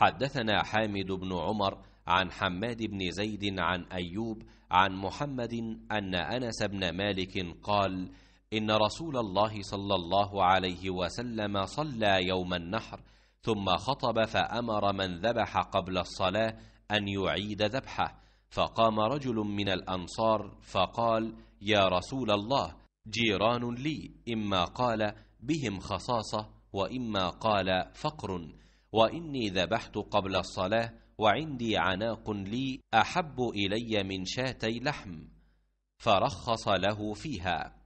حدثنا حامد بن عمر عن حماد بن زيد عن أيوب عن محمد أن أنس بن مالك قال إن رسول الله صلى الله عليه وسلم صلى يوم النحر ثم خطب فأمر من ذبح قبل الصلاة أن يعيد ذبحه فقام رجل من الأنصار فقال يا رسول الله جيران لي إما قال بهم خصاصة وإما قال فقر واني ذبحت قبل الصلاه وعندي عناق لي احب الي من شاتي لحم فرخص له فيها